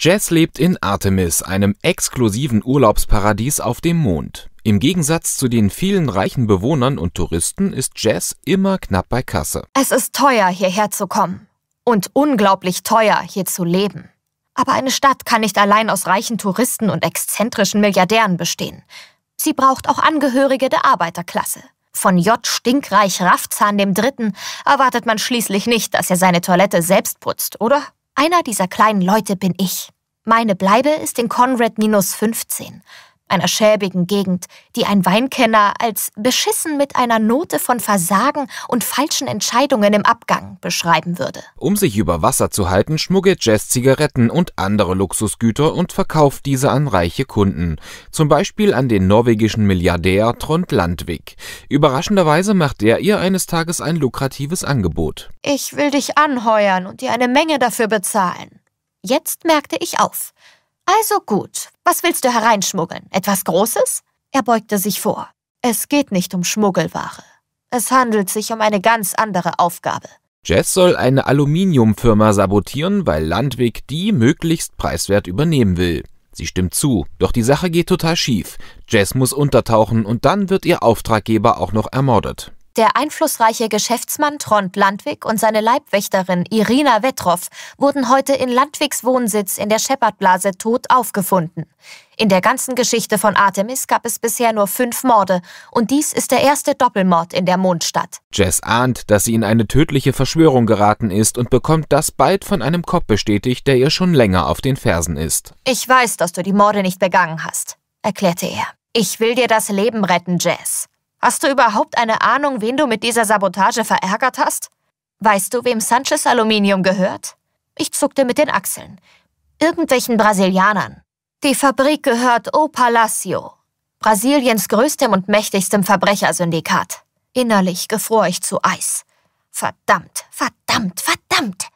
Jess lebt in Artemis, einem exklusiven Urlaubsparadies auf dem Mond. Im Gegensatz zu den vielen reichen Bewohnern und Touristen ist Jess immer knapp bei Kasse. Es ist teuer, hierher zu kommen. Und unglaublich teuer, hier zu leben. Aber eine Stadt kann nicht allein aus reichen Touristen und exzentrischen Milliardären bestehen. Sie braucht auch Angehörige der Arbeiterklasse. Von J. Stinkreich Raffzahn III. erwartet man schließlich nicht, dass er seine Toilette selbst putzt, oder? Einer dieser kleinen Leute bin ich. Meine Bleibe ist in Conrad minus 15 einer schäbigen Gegend, die ein Weinkenner als beschissen mit einer Note von Versagen und falschen Entscheidungen im Abgang beschreiben würde. Um sich über Wasser zu halten, schmuggelt Jess Zigaretten und andere Luxusgüter und verkauft diese an reiche Kunden, zum Beispiel an den norwegischen Milliardär Trond Landvik. Überraschenderweise macht er ihr eines Tages ein lukratives Angebot. Ich will dich anheuern und dir eine Menge dafür bezahlen. Jetzt merkte ich auf. Also gut, was willst du hereinschmuggeln? Etwas Großes? Er beugte sich vor. Es geht nicht um Schmuggelware. Es handelt sich um eine ganz andere Aufgabe. Jess soll eine Aluminiumfirma sabotieren, weil Landweg die möglichst preiswert übernehmen will. Sie stimmt zu, doch die Sache geht total schief. Jess muss untertauchen und dann wird ihr Auftraggeber auch noch ermordet. Der einflussreiche Geschäftsmann Trond Landwig und seine Leibwächterin Irina Wetroff wurden heute in Landwigs Wohnsitz in der Shepherdblase tot aufgefunden. In der ganzen Geschichte von Artemis gab es bisher nur fünf Morde und dies ist der erste Doppelmord in der Mondstadt. Jess ahnt, dass sie in eine tödliche Verschwörung geraten ist und bekommt das bald von einem Kopf bestätigt, der ihr schon länger auf den Fersen ist. Ich weiß, dass du die Morde nicht begangen hast, erklärte er. Ich will dir das Leben retten, Jess. Hast du überhaupt eine Ahnung, wen du mit dieser Sabotage verärgert hast? Weißt du, wem Sanchez Aluminium gehört? Ich zuckte mit den Achseln. Irgendwelchen Brasilianern. Die Fabrik gehört O Palacio, Brasiliens größtem und mächtigstem Verbrechersyndikat. Innerlich gefror ich zu Eis. Verdammt, verdammt, verdammt!